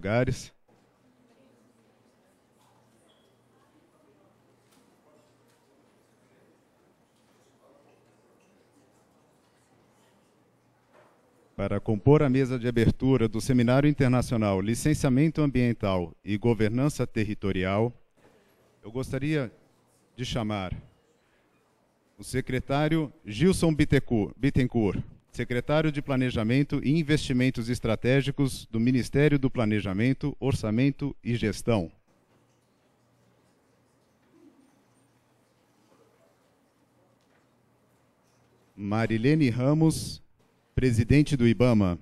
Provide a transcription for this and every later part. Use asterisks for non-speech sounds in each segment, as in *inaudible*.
lugares para compor a mesa de abertura do Seminário Internacional Licenciamento Ambiental e Governança Territorial, eu gostaria de chamar o secretário Gilson Bittencourt secretário de Planejamento e Investimentos Estratégicos do Ministério do Planejamento, Orçamento e Gestão. Marilene Ramos, presidente do IBAMA.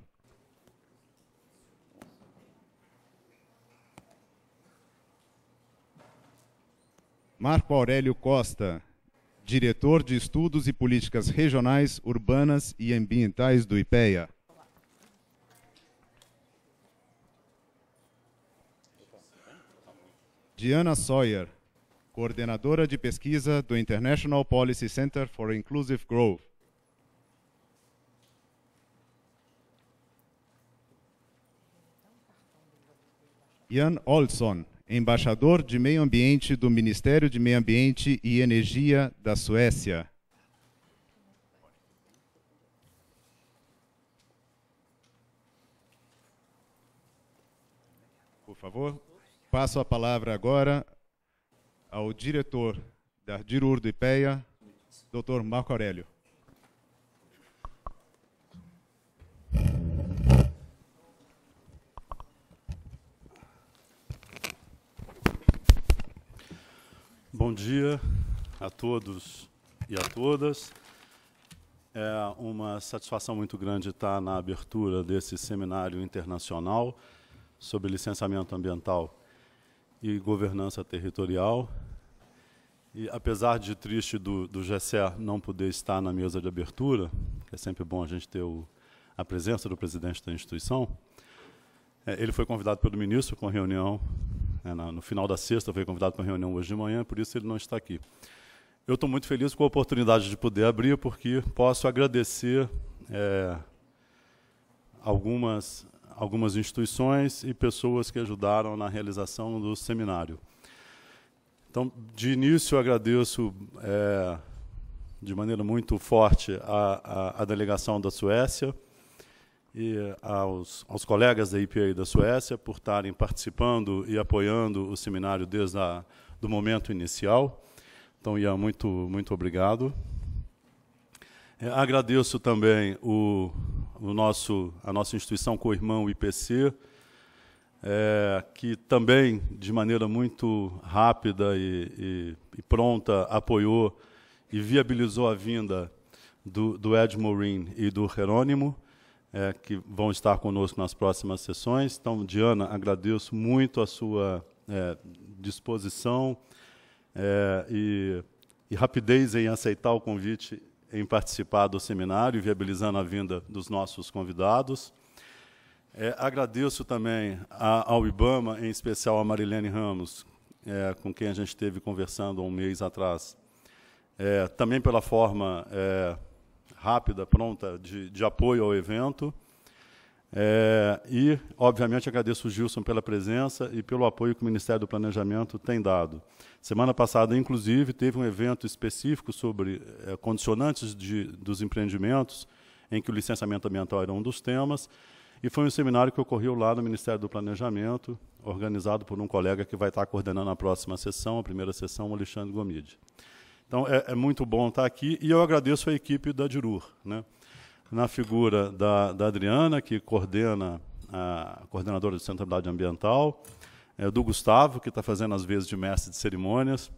Marco Aurélio Costa, diretor de Estudos e Políticas Regionais, Urbanas e Ambientais do IPEA. Diana Sawyer, coordenadora de pesquisa do International Policy Center for Inclusive Growth. Ian Olson, embaixador de Meio Ambiente do Ministério de Meio Ambiente e Energia da Suécia. Por favor, passo a palavra agora ao diretor da Dirurdo IPEA, Dr. Marco Aurélio. Bom dia a todos e a todas. É uma satisfação muito grande estar na abertura desse seminário internacional sobre licenciamento ambiental e governança territorial. E apesar de triste do, do GSE não poder estar na mesa de abertura, que é sempre bom a gente ter o, a presença do presidente da instituição, é, ele foi convidado pelo ministro com reunião né, no final da sexta, foi convidado para uma reunião hoje de manhã, por isso ele não está aqui. Eu estou muito feliz com a oportunidade de poder abrir, porque posso agradecer é, algumas, algumas instituições e pessoas que ajudaram na realização do seminário. Então, de início, agradeço é, de maneira muito forte a, a, a delegação da Suécia, e aos, aos colegas da IPA da Suécia por estarem participando e apoiando o seminário desde o do momento inicial. Então, Ian, muito, muito obrigado. É, agradeço também o, o nosso, a nossa instituição co irmão IPC, é, que também, de maneira muito rápida e, e, e, pronta, apoiou e viabilizou a vinda do, do Ed Morin e do Jerônimo é, que vão estar conosco nas próximas sessões. Então, Diana, agradeço muito a sua é, disposição é, e, e rapidez em aceitar o convite em participar do seminário, viabilizando a vinda dos nossos convidados. É, agradeço também a, ao IBAMA, em especial a Marilene Ramos, é, com quem a gente esteve conversando há um mês atrás, é, também pela forma é, rápida, pronta, de, de apoio ao evento. É, e, obviamente, agradeço o Gilson pela presença e pelo apoio que o Ministério do Planejamento tem dado. Semana passada, inclusive, teve um evento específico sobre é, condicionantes de, dos empreendimentos, em que o licenciamento ambiental era um dos temas, e foi um seminário que ocorreu lá no Ministério do Planejamento, organizado por um colega que vai estar coordenando a próxima sessão, a primeira sessão, o Alexandre Gomide. Então, é, é, muito bom estar aqui e eu agradeço a equipe da Dirur, né? na figura da, da Adriana, que coordena a coordenadora de Centralidade ambiental, é, do Gustavo, que está fazendo as vezes de mestre de cerimônias,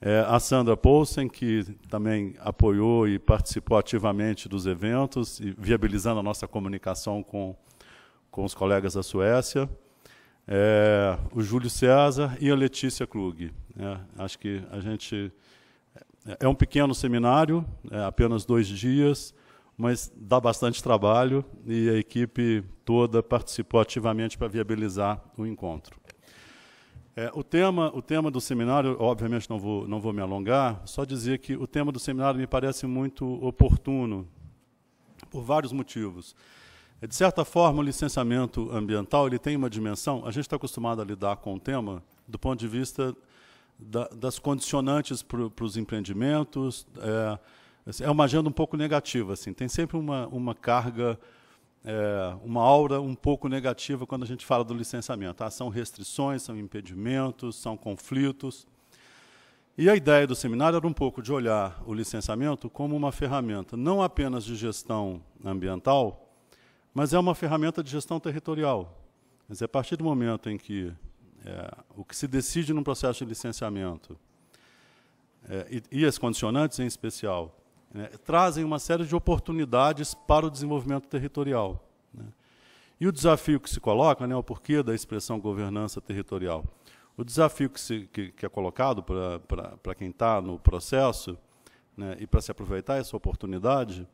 é, a Sandra Poulsen, que também apoiou e participou ativamente dos eventos, e viabilizando a nossa comunicação com, com os colegas da Suécia, é, o Júlio César e a Letícia Klug. Né? acho que a gente é um pequeno seminário, é apenas dois dias, mas dá bastante trabalho e a equipe toda participou ativamente para viabilizar o encontro. É, o, tema, o tema do seminário, obviamente não vou, não vou me alongar, só dizer que o tema do seminário me parece muito oportuno, por vários motivos. É, de certa forma, o licenciamento ambiental ele tem uma dimensão, a gente está acostumado a lidar com o tema do ponto de vista da, das condicionantes para os empreendimentos. É, é uma agenda um pouco negativa, assim. Tem sempre uma, uma carga, é, uma aura um pouco negativa quando a gente fala do licenciamento. Tá? São restrições, são impedimentos, são conflitos. E a ideia do seminário era um pouco de olhar o licenciamento como uma ferramenta, não apenas de gestão ambiental, mas é uma ferramenta de gestão territorial. Mas a partir do momento em que é, o que se decide num processo de licenciamento, é, e, e, as condicionantes em especial, né, trazem uma série de oportunidades para o desenvolvimento territorial. Né. E o desafio que se coloca, né, o porquê da expressão governança territorial, o desafio que, se, que, que é colocado para quem está no processo né, e para se aproveitar essa oportunidade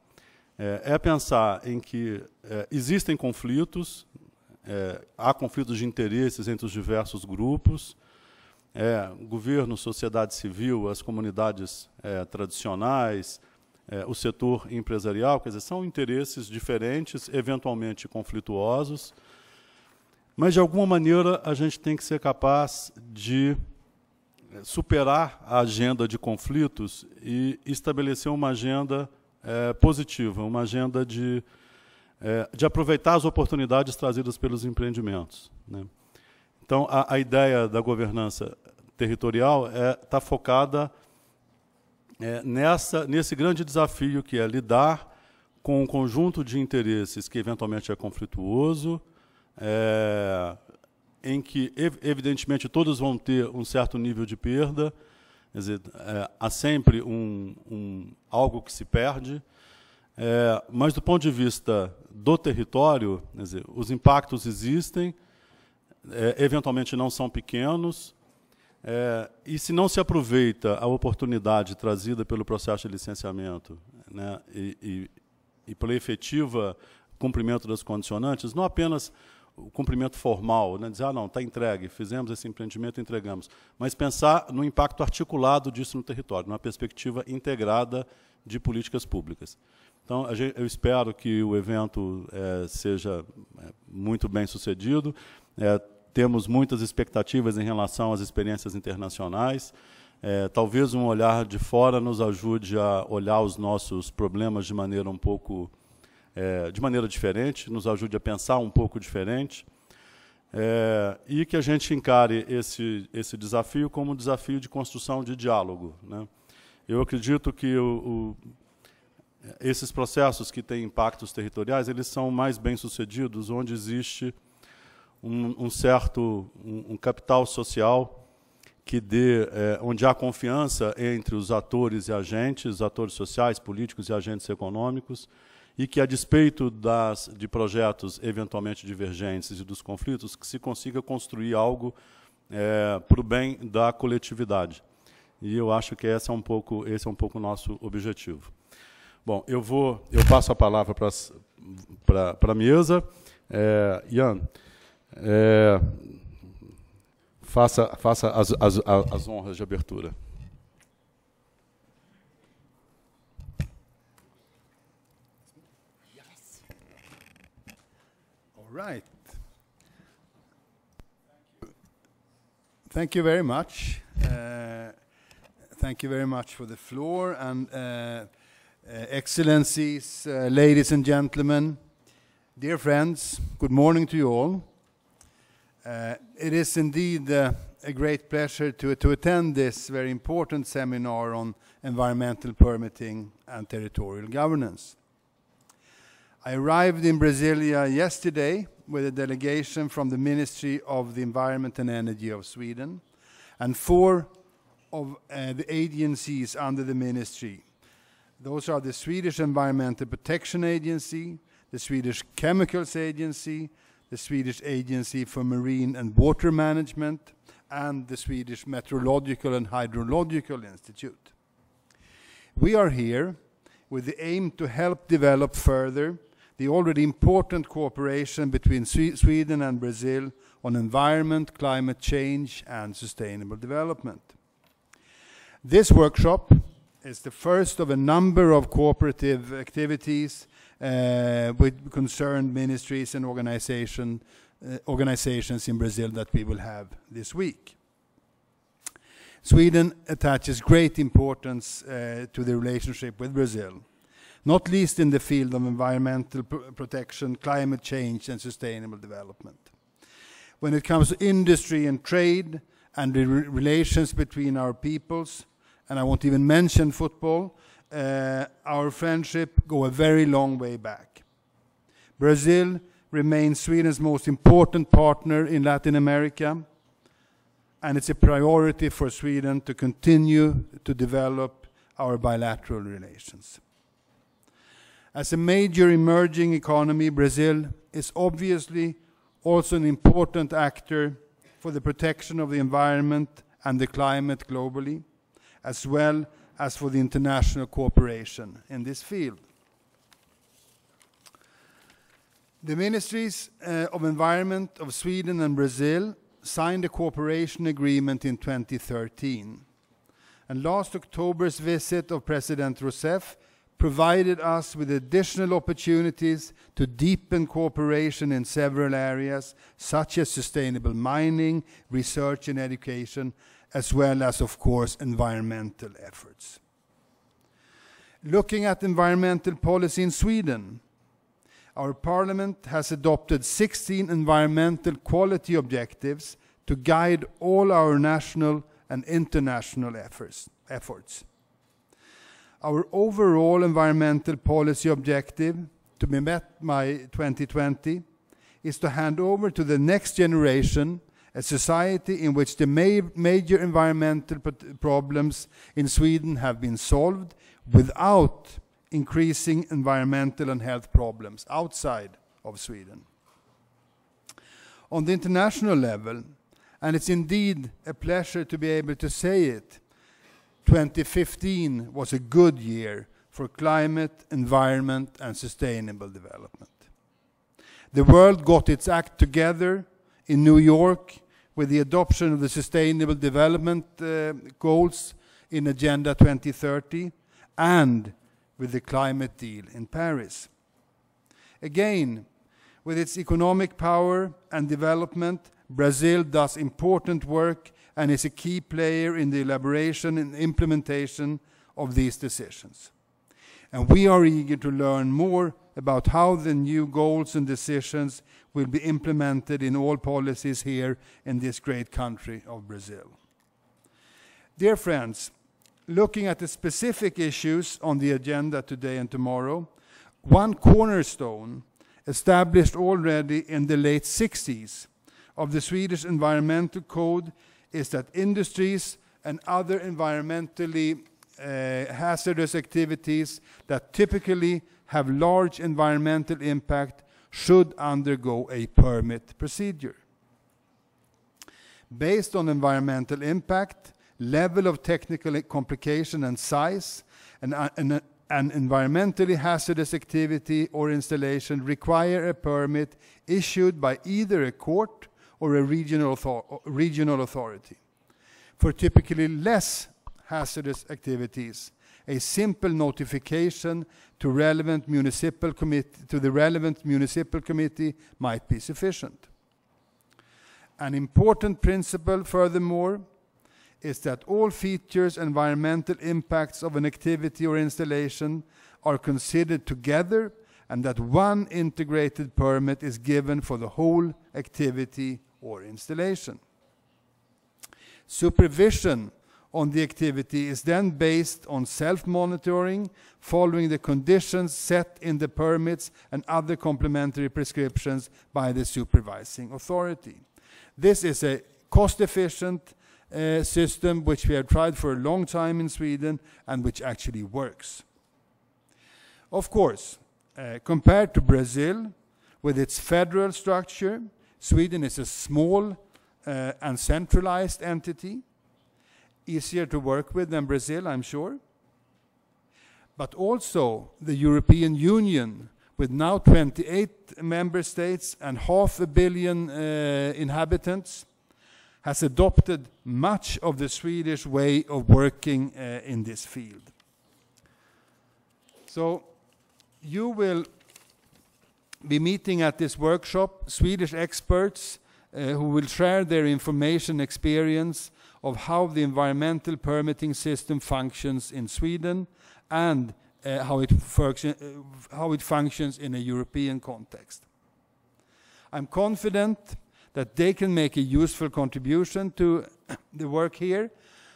é, é pensar em que é, existem conflitos é, há conflitos de interesses entre os diversos grupos, é, governo, sociedade civil, as comunidades é, tradicionais, é, o setor empresarial, quer dizer, são interesses diferentes, eventualmente conflituosos, mas de alguma maneira a gente tem que ser capaz de é, superar a agenda de conflitos e estabelecer uma agenda é, positiva, uma agenda de é, de aproveitar as oportunidades trazidas pelos empreendimentos. Né? Então, a, a, ideia da governança territorial está é, tá focada é, nessa, nesse grande desafio que é lidar com um conjunto de interesses que eventualmente é conflituoso, é, em que evidentemente todos vão ter um certo nível de perda, quer dizer, é, há sempre um, um, algo que se perde, é, mas, do ponto de vista do território, dizer, os impactos existem, é, eventualmente não são pequenos, é, e se não se aproveita a oportunidade trazida pelo processo de licenciamento né, e, e, e efetiva cumprimento das condicionantes, não apenas o cumprimento formal, né, dizer, ah, não, está entregue, fizemos esse empreendimento, entregamos, mas pensar no impacto articulado disso no território, numa perspectiva integrada de políticas públicas. Então, eu espero que o evento é, seja é, muito bem sucedido. É, temos muitas expectativas em relação às experiências internacionais. É, talvez um olhar de fora nos ajude a olhar os nossos problemas de maneira um pouco, é, de maneira diferente, nos ajude a pensar um pouco diferente. É, e que a gente encare esse, esse desafio como um desafio de construção de diálogo. Né? Eu acredito que o é, esses processos que têm impactos territoriais, eles são mais bem-sucedidos onde existe um, um certo um, um, capital social que dê, é, onde há confiança entre os atores e agentes, atores sociais, políticos e agentes econômicos, e que, a despeito das, de projetos eventualmente divergentes e dos conflitos, que se consiga construir algo é, para o bem da coletividade. E eu acho que esse é um pouco, esse é um pouco o nosso objetivo. Bom, eu vou, eu passo a palavra para a mesa. É, Ian, é, faça, faça as, as, as honras de abertura. Yes. All right. Thank you very much. Uh, thank you very much for the floor and. Uh, Uh, excellencies, uh, ladies and gentlemen, dear friends, good morning to you all. Uh, it is indeed uh, a great pleasure to, to attend this very important seminar on environmental permitting and territorial governance. I arrived in Brasilia yesterday with a delegation from the Ministry of the Environment and Energy of Sweden and four of uh, the agencies under the ministry those are the Swedish Environmental Protection Agency, the Swedish Chemicals Agency, the Swedish Agency for Marine and Water Management, and the Swedish Meteorological and Hydrological Institute. We are here with the aim to help develop further the already important cooperation between Sweden and Brazil on environment, climate change, and sustainable development. This workshop is the first of a number of cooperative activities uh, with concerned ministries and organization, uh, organizations in Brazil that we will have this week. Sweden attaches great importance uh, to the relationship with Brazil, not least in the field of environmental pr protection, climate change, and sustainable development. When it comes to industry and trade and the re relations between our peoples, and I won't even mention football, uh, our friendship go a very long way back. Brazil remains Sweden's most important partner in Latin America, and it's a priority for Sweden to continue to develop our bilateral relations. As a major emerging economy, Brazil is obviously also an important actor for the protection of the environment and the climate globally as well as for the international cooperation in this field. The ministries uh, of environment of Sweden and Brazil signed a cooperation agreement in 2013. And last October's visit of President Rousseff provided us with additional opportunities to deepen cooperation in several areas, such as sustainable mining, research and education, as well as, of course, environmental efforts. Looking at environmental policy in Sweden, our parliament has adopted 16 environmental quality objectives to guide all our national and international efforts. efforts. Our overall environmental policy objective to be met by 2020 is to hand over to the next generation a society in which the ma major environmental problems in Sweden have been solved without increasing environmental and health problems outside of Sweden. On the international level, and it's indeed a pleasure to be able to say it, 2015 was a good year for climate, environment, and sustainable development. The world got its act together in New York with the adoption of the Sustainable Development uh, Goals in Agenda 2030 and with the climate deal in Paris. Again, with its economic power and development, Brazil does important work and is a key player in the elaboration and implementation of these decisions. And we are eager to learn more about how the new goals and decisions will be implemented in all policies here in this great country of Brazil. Dear friends, looking at the specific issues on the agenda today and tomorrow, one cornerstone established already in the late 60s of the Swedish Environmental Code is that industries and other environmentally uh, hazardous activities that typically have large environmental impact should undergo a permit procedure. Based on environmental impact, level of technical complication and size, an, uh, an, uh, an environmentally hazardous activity or installation require a permit issued by either a court or a regional, author regional authority. For typically less hazardous activities, a simple notification to, relevant municipal to the relevant municipal committee might be sufficient. An important principle, furthermore, is that all features, environmental impacts of an activity or installation are considered together and that one integrated permit is given for the whole activity or installation. Supervision on the activity is then based on self-monitoring, following the conditions set in the permits and other complementary prescriptions by the supervising authority. This is a cost-efficient uh, system which we have tried for a long time in Sweden and which actually works. Of course, uh, compared to Brazil, with its federal structure, Sweden is a small uh, and centralized entity easier to work with than Brazil, I'm sure. But also the European Union, with now 28 member states and half a billion uh, inhabitants, has adopted much of the Swedish way of working uh, in this field. So you will be meeting at this workshop Swedish experts uh, who will share their information, experience, of how the environmental permitting system functions in Sweden and uh, how, it uh, how it functions in a European context. I'm confident that they can make a useful contribution to *coughs* the work here,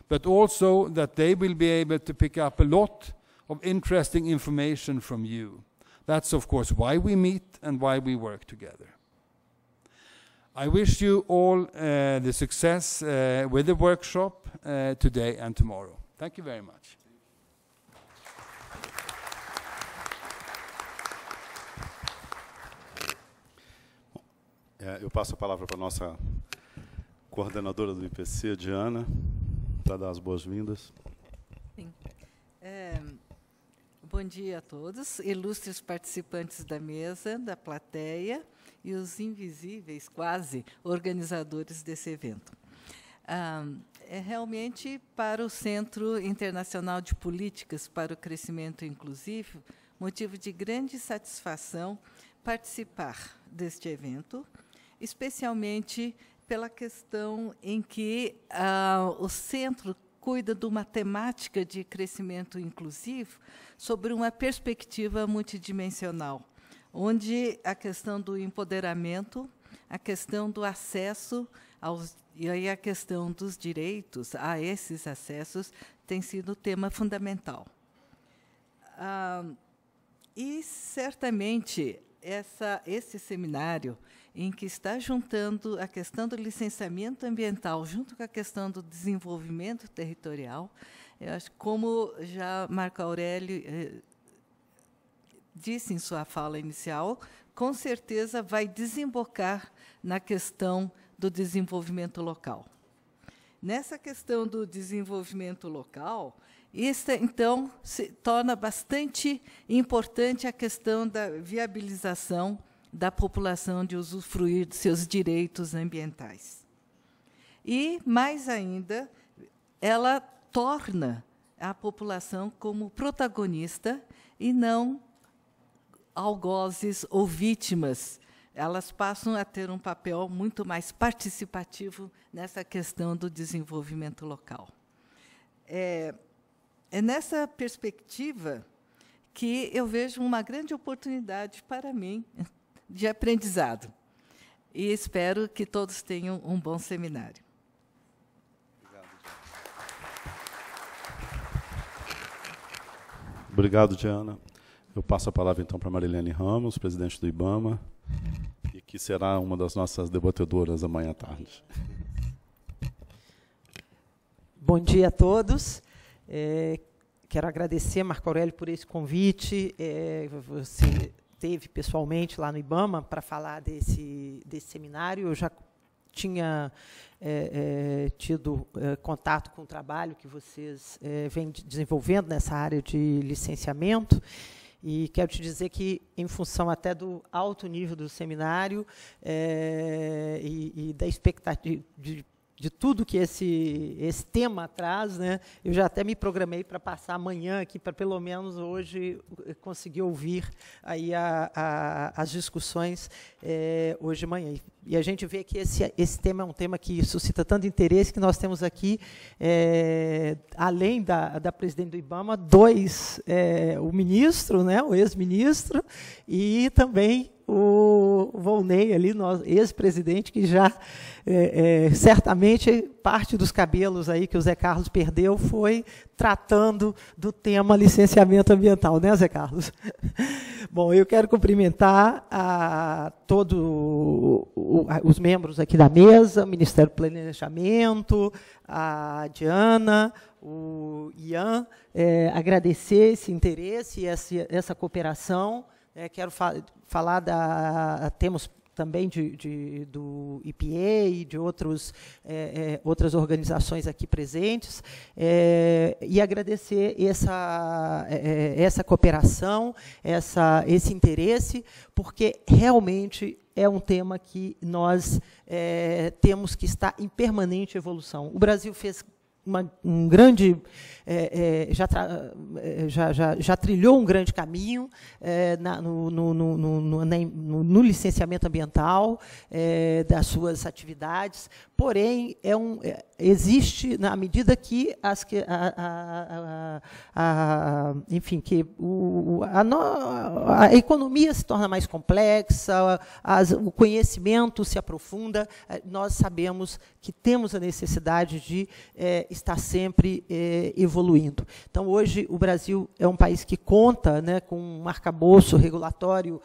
but also that they will be able to pick up a lot of interesting information from you. That's, of course, why we meet and why we work together. I wish you all uh, the success uh, with the workshop uh, today and tomorrow. Thank you very much. Eu passo a palavra para a nossa coordenadora do IPC, Diana, para dar as boas-vindas. Sim. É, Bom dia a todos, ilustres participantes da mesa, da plateia e os invisíveis, quase, organizadores desse evento. Ah, é realmente, para o Centro Internacional de Políticas para o Crescimento Inclusivo, motivo de grande satisfação participar deste evento, especialmente pela questão em que ah, o centro cuida de uma temática de crescimento inclusivo sobre uma perspectiva multidimensional, onde a questão do empoderamento, a questão do acesso aos, e aí a questão dos direitos a esses acessos tem sido tema fundamental. Ah, e certamente essa, esse seminário em que está juntando a questão do licenciamento ambiental junto com a questão do desenvolvimento territorial. Eu acho como já Marco Aurélio eh, disse em sua fala inicial, com certeza vai desembocar na questão do desenvolvimento local. Nessa questão do desenvolvimento local, isso, então, se torna bastante importante a questão da viabilização da população de usufruir de seus direitos ambientais. E, mais ainda, ela torna a população como protagonista e não algozes ou vítimas. Elas passam a ter um papel muito mais participativo nessa questão do desenvolvimento local. É, é nessa perspectiva que eu vejo uma grande oportunidade para mim de aprendizado. E espero que todos tenham um bom seminário. Obrigado, Diana. Eu passo a palavra então para Marilene Ramos, presidente do IBAMA, e que será uma das nossas debatedoras amanhã à tarde. Bom dia a todos. É, quero agradecer, Marco Aurélio, por esse convite. É, você esteve pessoalmente lá no IBAMA para falar desse, desse seminário. Eu já tinha é, é, tido é, contato com o trabalho que vocês é, vêm desenvolvendo nessa área de licenciamento. E quero te dizer que, em função até do alto nível do seminário é, e, e, da expectativa de de tudo que esse, esse tema traz. Né? Eu já até me programei para passar amanhã aqui, para pelo menos hoje eh, conseguir ouvir aí a, a, as discussões é, hoje de manhã. E a gente vê que esse, esse tema é um tema que suscita tanto interesse que nós temos aqui, é, além da, da presidente do IBAMA, dois, é, o ministro, né, o ex-ministro, e também o Volney ali, ex-presidente, que já é, é, certamente parte dos cabelos aí que o Zé Carlos perdeu foi tratando do tema licenciamento ambiental, né, Zé Carlos? *laughs* Bom, eu quero cumprimentar a todos os membros aqui da mesa, Ministério do Planejamento, a Diana, o Ian, é, agradecer esse interesse e essa, essa cooperação. É, quero fa falar da. Temos também de, de, do IPA e de outros, é, é, outras organizações aqui presentes, é, e agradecer essa, é, é, essa cooperação, essa, esse interesse, porque realmente é um tema que nós é, temos que estar em permanente evolução. O Brasil fez uma, um grande é, é, já, tra, é, já, já, já, trilhou um grande caminho é, na, no, no, no, no, licenciamento ambiental é, das suas atividades, Porém, é um, é, existe, na medida que, as, que a, a, a, enfim, que o, no, a, economia se torna mais complexa, as, o conhecimento se aprofunda, eh, nós sabemos que temos a necessidade de é, estar sempre é, evoluindo. Então, hoje, o Brasil é um país que conta né, com um arcabouço regulatório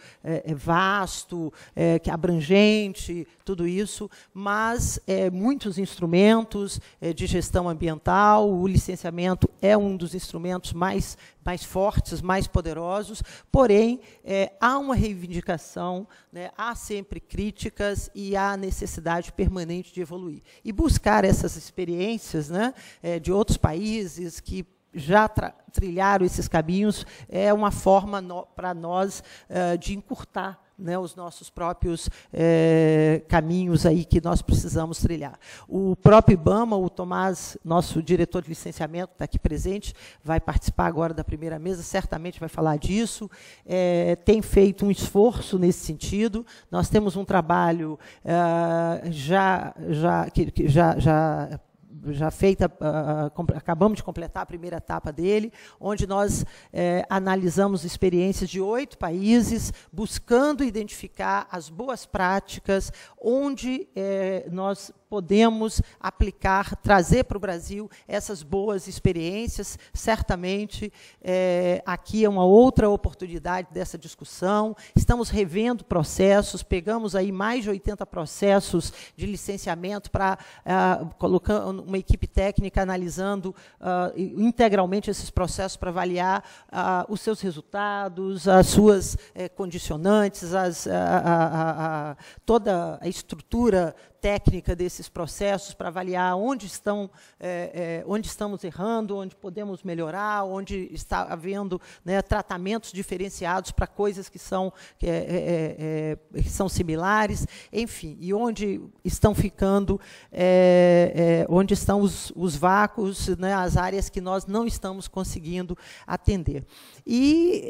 vasto, que é abrangente, tudo isso, mas é, é, muitos instrumentos é, de gestão ambiental, o licenciamento é um dos instrumentos mais, mais fortes, mais poderosos, porém, é, há uma reivindicação, né, há sempre críticas e há necessidade permanente de evoluir. E buscar essas experiências né, é, de outros países que já trilharam esses caminhos é uma forma para nós é, de encurtar né, os nossos próprios é, caminhos aí que nós precisamos trilhar. O próprio IBAMA, o Tomás, nosso diretor de licenciamento, está aqui presente, vai participar agora da primeira mesa, certamente vai falar disso, é, tem feito um esforço nesse sentido, nós temos um trabalho é, já, já, que, que já, já já feita, uh, acabamos de completar a primeira etapa dele, onde nós é, analisamos experiências de oito países, buscando identificar as boas práticas, onde é, nós podemos aplicar, trazer para o Brasil essas boas experiências. Certamente, é, aqui é uma outra oportunidade dessa discussão. Estamos revendo processos, pegamos aí mais de 80 processos de licenciamento para uh, é, colocar uma equipe técnica analisando uh, integralmente esses processos para avaliar uh, os seus resultados, as suas é, condicionantes, as, a, toda a estrutura técnica desses processos para avaliar onde, estão, é, é, onde estamos errando, onde podemos melhorar, onde está havendo né, tratamentos diferenciados para coisas que são, é, é, é, é, que são similares, enfim, e onde estão ficando, onde estão os, os vácuos, né, as áreas que nós não estamos conseguindo atender. E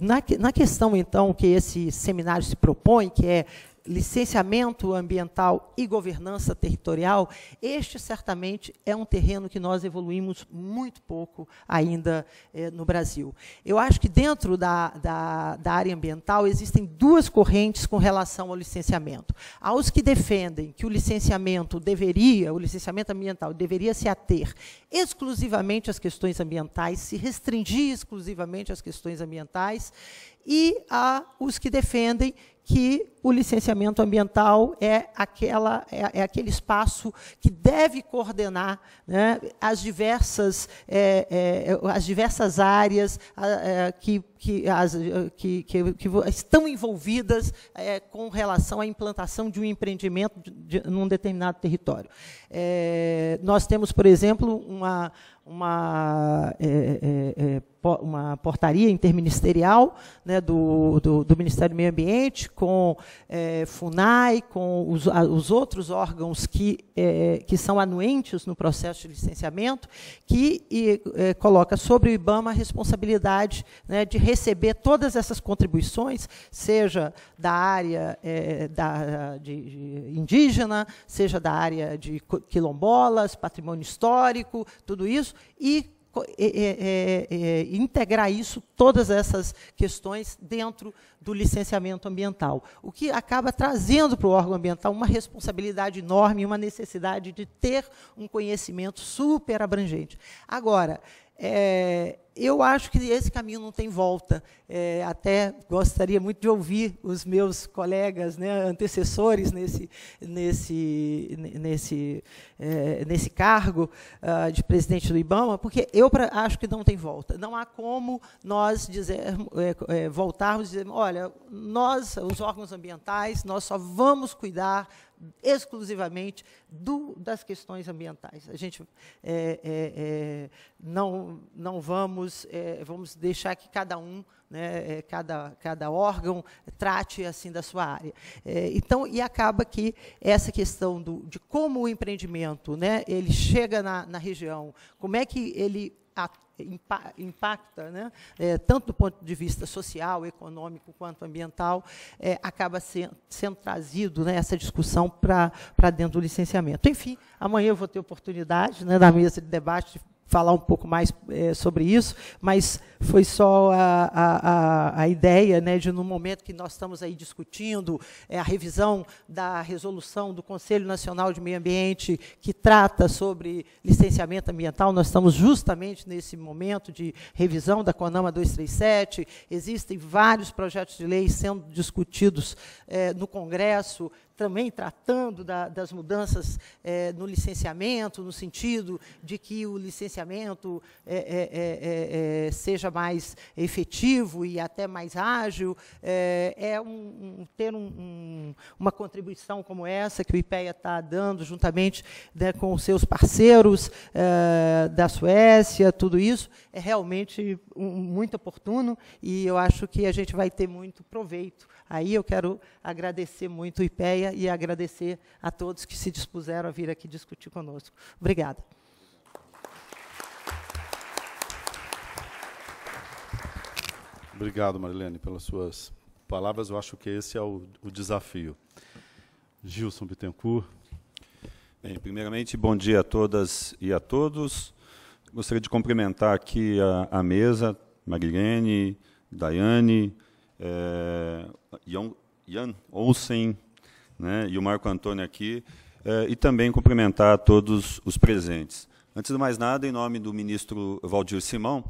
na, na questão, então, que esse seminário se propõe, que é licenciamento ambiental e governança territorial, este certamente é um terreno que nós evoluímos muito pouco ainda eh, no Brasil. Eu acho que dentro da, da, da, área ambiental existem duas correntes com relação ao licenciamento. Há os que defendem que o licenciamento deveria, o licenciamento ambiental deveria se ater exclusivamente às questões ambientais, se restringir exclusivamente às questões ambientais e há os que defendem que o licenciamento ambiental é, aquela, é, é aquele espaço que deve coordenar né, as, diversas, é, é as diversas áreas é, que, que, as, é, que, que, que, estão envolvidas com relação à implantação de um empreendimento de, de, num determinado território. nós temos, por exemplo, uma, uma, é, é, é uma portaria interministerial né, do, do, do, Ministério do Meio Ambiente, com é, FUNAI, com os, a, os outros órgãos que, é, que são anuentes no processo de licenciamento, que e, é, coloca sobre o IBAMA a responsabilidade né, de receber todas essas contribuições, seja da área da, de, de indígena, seja da área de quilombolas, patrimônio histórico, tudo isso, e é, é, é, integrar isso, todas essas questões, dentro do licenciamento ambiental, o que acaba trazendo para o órgão ambiental uma responsabilidade enorme, uma necessidade de ter um conhecimento super abrangente. Agora, é, eu acho que esse caminho não tem volta. É, até gostaria muito de ouvir os meus colegas, né, antecessores nesse, nesse, nesse, é, nesse cargo uh, de presidente do IBAMA, porque eu pra, acho que não tem volta. Não há como nós dizer, é, é, voltarmos e dizer, olha, nós, os órgãos ambientais, nós só vamos cuidar exclusivamente do, das questões ambientais. A gente é, é, é não, não vamos, é, vamos deixar que cada um, né, é, cada, cada órgão, trate assim da sua área. então, e acaba que essa questão do, de como o empreendimento né, ele chega na, na região, como é que ele atua, impacta, né, é, tanto do ponto de vista social, econômico, quanto ambiental, é, acaba sendo, sendo trazido né, essa discussão para dentro do licenciamento. Enfim, amanhã eu vou ter oportunidade, né, na mesa de debate, falar um pouco mais é, sobre isso, mas foi só a, a, a ideia né, de, no momento que nós estamos aí discutindo é, a revisão da resolução do Conselho Nacional de Meio Ambiente, que trata sobre licenciamento ambiental, nós estamos justamente nesse momento de revisão da CONAMA 237, existem vários projetos de lei sendo discutidos é, no Congresso, também tratando da, das mudanças é, no licenciamento, no sentido de que o licenciamento é, é, seja mais efetivo e até mais ágil. É, um, um, ter um, um, uma contribuição como essa que o IPEA está dando juntamente né, com os seus parceiros da Suécia, tudo isso é realmente muito oportuno e eu acho que a gente vai ter muito proveito Aí eu quero agradecer muito o IPEA e agradecer a todos que se dispuseram a vir aqui discutir conosco. Obrigada. Obrigado, Marilene, pelas suas palavras. Eu acho que esse é o, o desafio. Gilson Bittencourt. Bem, primeiramente, bom dia a todas e a todos. Gostaria de cumprimentar aqui a, a mesa, Marilene, Daiane, Jan é, Olsen né, e o Marco Antônio aqui, é, e também cumprimentar todos os presentes. Antes de mais nada, em nome do ministro Valdir Simão,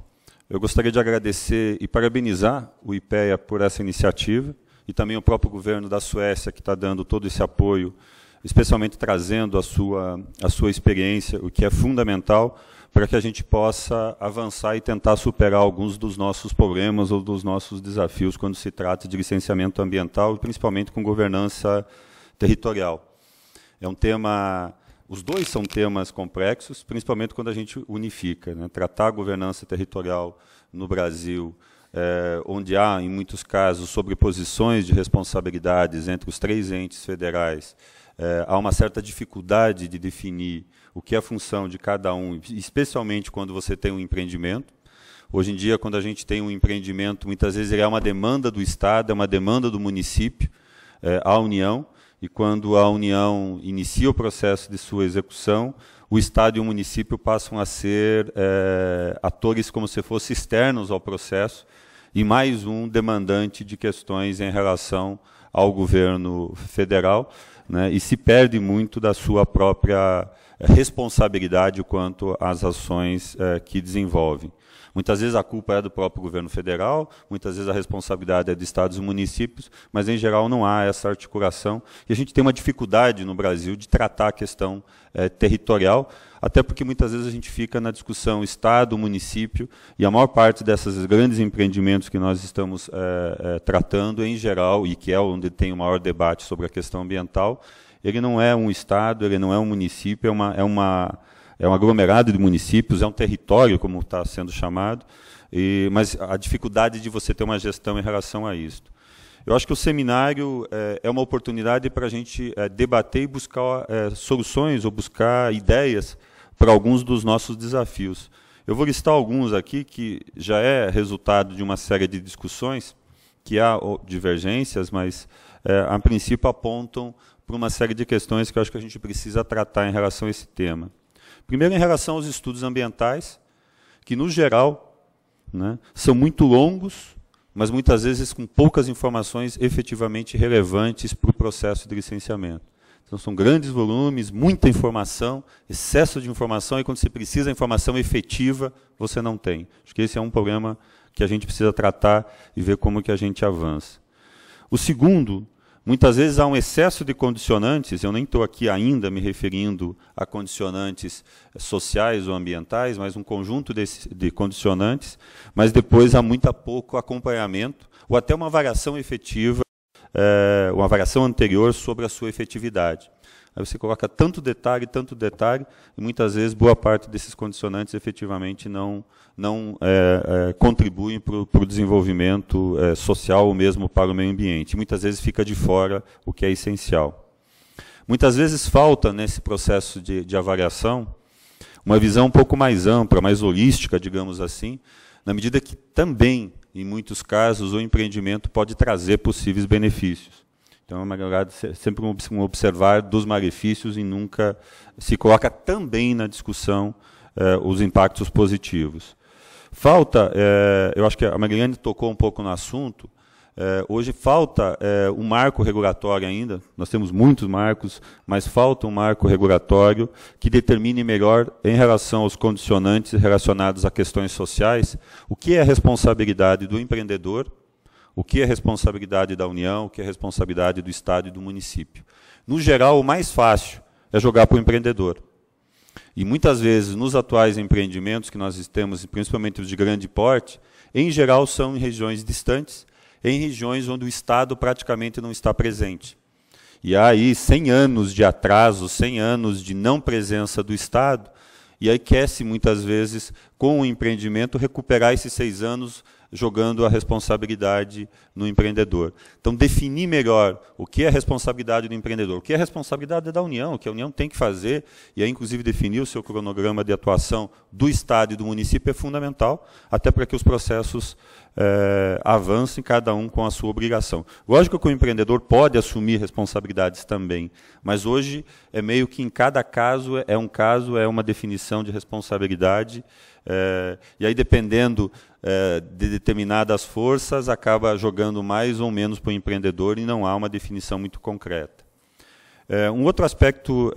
eu gostaria de agradecer e parabenizar o IPEA por essa iniciativa e também o próprio governo da Suécia, que está dando todo esse apoio, especialmente trazendo a sua, a sua experiência, o que é fundamental para que a gente possa avançar e tentar superar alguns dos nossos problemas ou dos nossos desafios quando se trata de licenciamento ambiental, e principalmente com governança territorial. É um tema os dois são temas complexos, principalmente quando a gente unifica. Né? Tratar a governança territorial no Brasil, é, onde há, em muitos casos, sobreposições de responsabilidades entre os três entes federais, é, há uma certa dificuldade de definir o que é a função de cada um, especialmente quando você tem um empreendimento. Hoje em dia, quando a gente tem um empreendimento, muitas vezes ele é uma demanda do Estado, é uma demanda do município, é, à União, e quando a União inicia o processo de sua execução, o Estado e o município passam a ser é, atores como se fossem externos ao processo e mais um demandante de questões em relação ao governo federal, né, e se perde muito da sua própria eh, responsabilidade quanto às ações eh, que desenvolve. Muitas vezes a culpa é do próprio governo federal, muitas vezes a responsabilidade é de estados e municípios, mas em geral não há essa articulação. E a gente tem uma dificuldade no Brasil de tratar a questão eh, territorial, até porque muitas vezes a gente fica na discussão Estado, município, e a maior parte desses grandes empreendimentos que nós estamos é, é, tratando, em geral, e que é onde tem o maior debate sobre a questão ambiental, ele não é um Estado, ele não é um município, é, uma, é, uma, é um aglomerado de municípios, é um território, como está sendo chamado, e, mas a dificuldade de você ter uma gestão em relação a isso. Eu acho que o seminário é, é uma oportunidade para a gente é, debater e buscar é, soluções ou buscar ideias para alguns dos nossos desafios. Eu vou listar alguns aqui que já é resultado de uma série de discussões, que há divergências, mas é, a princípio apontam para uma série de questões que eu acho que a gente precisa tratar em relação a esse tema. Primeiro, em relação aos estudos ambientais, que, no geral, né, são muito longos, mas muitas vezes com poucas informações efetivamente relevantes para o processo de licenciamento. Então são grandes volumes, muita informação, excesso de informação, e quando você precisa de informação efetiva, você não tem. Acho que esse é um problema que a gente precisa tratar e ver como que a gente avança. O segundo, muitas vezes há um excesso de condicionantes, eu nem estou aqui ainda me referindo a condicionantes eh, sociais ou ambientais, mas um conjunto de, de condicionantes, mas depois há muito pouco acompanhamento, ou até uma variação efetiva é, uma avaliação anterior sobre a sua efetividade. Aí você coloca tanto detalhe, tanto detalhe, e muitas vezes boa parte desses condicionantes efetivamente não, não é, é, contribuem para o desenvolvimento é, social ou mesmo para o meio ambiente. Muitas vezes fica de fora o que é essencial. Muitas vezes falta nesse processo de, de avaliação uma visão um pouco mais ampla, mais holística, digamos assim, na medida que também em muitos casos, o empreendimento pode trazer possíveis benefícios. Então, é melhor sempre um observar dos malefícios e nunca se coloca também na discussão eh, os impactos positivos. Falta, eh, eu acho que a Marilene tocou um pouco no assunto, é, hoje falta é, um marco regulatório ainda, nós temos muitos marcos, mas falta um marco regulatório que determine melhor, em relação aos condicionantes relacionados a questões sociais, o que é a responsabilidade do empreendedor, o que é a responsabilidade da União, o que é a responsabilidade do Estado e do município. No geral, o mais fácil é jogar para o empreendedor. E muitas vezes, nos atuais empreendimentos que nós temos, principalmente os de grande porte, em geral são em regiões distantes, em regiões onde o Estado praticamente não está presente. E há aí 100 anos de atraso, 100 anos de não presença do Estado, e aí quer-se muitas vezes, com o empreendimento, recuperar esses seis anos jogando a responsabilidade no empreendedor. Então, definir melhor o que é a responsabilidade do empreendedor, o que é a responsabilidade é da União, o que a União tem que fazer, e aí, inclusive, definir o seu cronograma de atuação do Estado e do município é fundamental, até para que os processos é, avanço em cada um com a sua obrigação. Lógico que o empreendedor pode assumir responsabilidades também, mas hoje é meio que em cada caso é um caso, é uma definição de responsabilidade, é, e aí dependendo é, de determinadas forças, acaba jogando mais ou menos para o empreendedor e não há uma definição muito concreta. um outro aspecto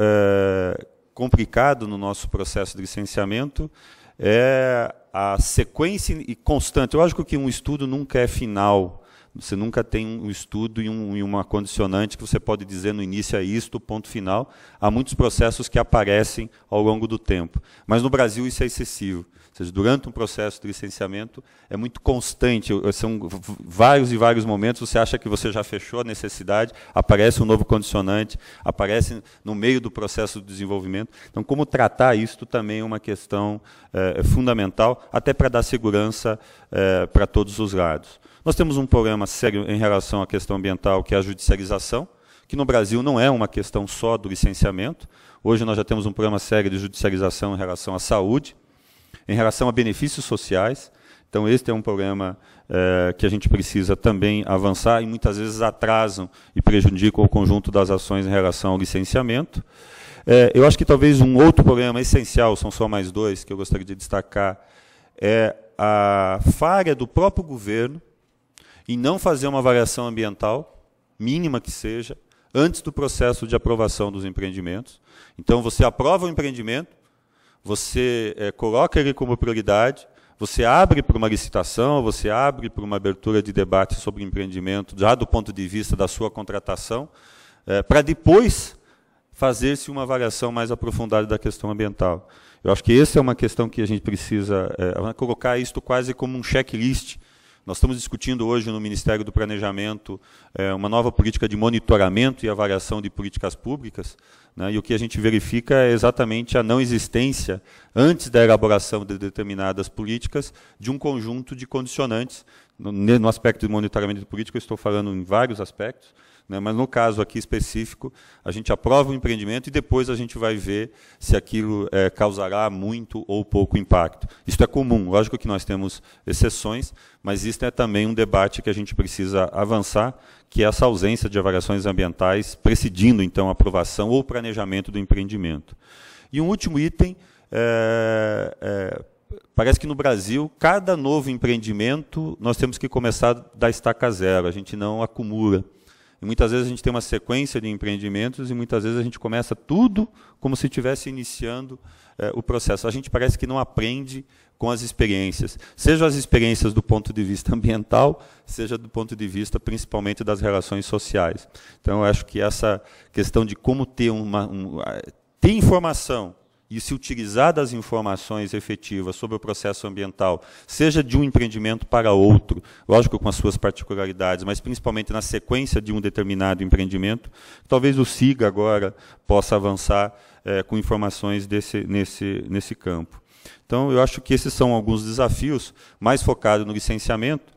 complicado no nosso processo de licenciamento é a sequência e constante. Eu acho que um estudo nunca é final. Você nunca tem um estudo e, um, e, uma condicionante que você pode dizer no início é isto, ponto final. Há muitos processos que aparecem ao longo do tempo. Mas no Brasil isso é excessivo seja, durante um processo de licenciamento é muito constante, são vários e vários momentos, você acha que você já fechou a necessidade, aparece um novo condicionante, aparece no meio do processo de desenvolvimento. Então, como tratar isto também é uma questão é, fundamental, até para dar segurança é, para todos os lados. Nós temos um problema sério em relação à questão ambiental, que é a judicialização, que no Brasil não é uma questão só do licenciamento. Hoje nós já temos um problema sério de judicialização em relação à saúde, em relação a benefícios sociais, então este é um programa eh, que a gente precisa também avançar e muitas vezes atrasam e prejudicam o conjunto das ações em relação ao licenciamento. Eh, eu acho que talvez um outro programa essencial, são só mais dois que eu gostaria de destacar, é a falha do próprio governo em não fazer uma avaliação ambiental, mínima que seja, antes do processo de aprovação dos empreendimentos. Então, você aprova o empreendimento, você é, coloca ele como prioridade, você abre para uma licitação, você abre para uma abertura de debate sobre empreendimento, já do ponto de vista da sua contratação, é, para depois fazer-se uma avaliação mais aprofundada da questão ambiental. Eu acho que essa é uma questão que a gente precisa é, colocar isto quase como um checklist nós estamos discutindo hoje no Ministério do Planejamento é, uma nova política de monitoramento e avaliação de políticas públicas, né, e o que a gente verifica é exatamente a não existência, antes da elaboração de determinadas políticas, de um conjunto de condicionantes. No, no aspecto de monitoramento de política, eu estou falando em vários aspectos, né? Mas no caso aqui específico, a gente aprova o empreendimento e depois a gente vai ver se aquilo é, causará muito ou pouco impacto. Isto é comum, lógico que nós temos exceções, mas isso é também um debate que a gente precisa avançar, que é essa ausência de avaliações ambientais, precedindo então a aprovação ou planejamento do empreendimento. E um último item, é, é, parece que no Brasil, cada novo empreendimento, nós temos que começar da estaca zero, a gente não acumula. E muitas vezes a gente tem uma sequência de empreendimentos e muitas vezes a gente começa tudo como se estivesse iniciando é, o processo. A gente parece que não aprende com as experiências, seja as experiências do ponto de vista *laughs* ambiental, seja do ponto de vista principalmente das relações sociais. Então, eu acho que essa questão de como ter uma um, eh, ter informação e se utilizar das informações efetivas sobre o processo ambiental, seja de um empreendimento para outro, lógico com as suas particularidades, mas principalmente na sequência de um determinado empreendimento, talvez o SIGA agora possa avançar é, com informações desse, nesse, nesse campo. Então, eu acho que esses são alguns desafios, mais focado no licenciamento,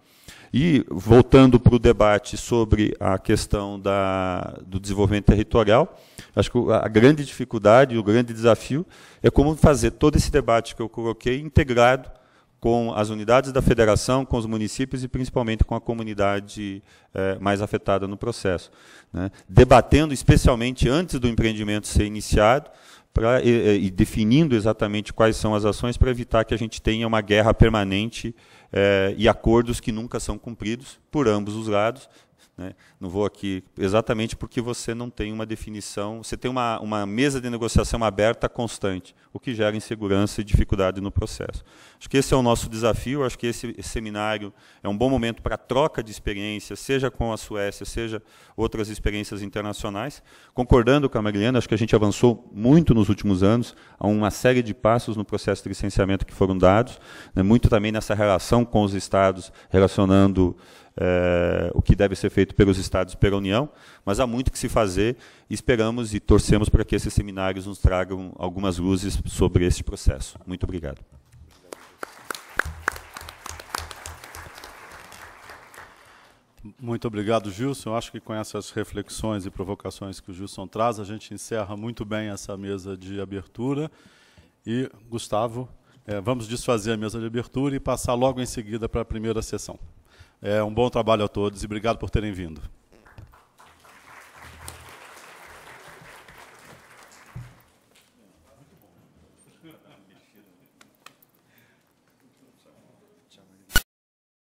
e, voltando para o debate sobre a questão da, do desenvolvimento territorial, acho que a grande dificuldade, o grande desafio é como fazer todo esse debate que eu coloquei integrado com as unidades da federação, com os municípios e principalmente com a comunidade é, mais afetada no processo. Né? Debatendo, especialmente antes do empreendimento ser iniciado, pra, e, e definindo exatamente quais são as ações para evitar que a gente tenha uma guerra permanente eh, e acordos que nunca são cumpridos por ambos os lados, né? Não vou aqui exatamente porque você não tem uma definição, você tem uma, uma mesa de negociação aberta constante, o que gera insegurança e dificuldade no processo. Acho que esse é o nosso desafio, acho que esse, seminário é um bom momento para troca de experiências, seja com a Suécia, seja outras experiências internacionais. Concordando com a Mariana, acho que a gente avançou muito nos últimos anos, há uma série de passos no processo de licenciamento que foram dados, né? muito também nessa relação com os estados, relacionando é, o que deve ser feito pelos Estados e pela União, mas há muito que se fazer e esperamos e torcemos para que esses seminários nos tragam algumas luzes sobre este processo. Muito obrigado. Muito obrigado, Gilson. Eu acho que com essas reflexões e provocações que o Gilson traz, a gente encerra muito bem essa mesa de abertura. E, Gustavo, é, vamos desfazer a mesa de abertura e passar logo em seguida para a primeira sessão. É um bom trabalho a todos e obrigado por terem vindo.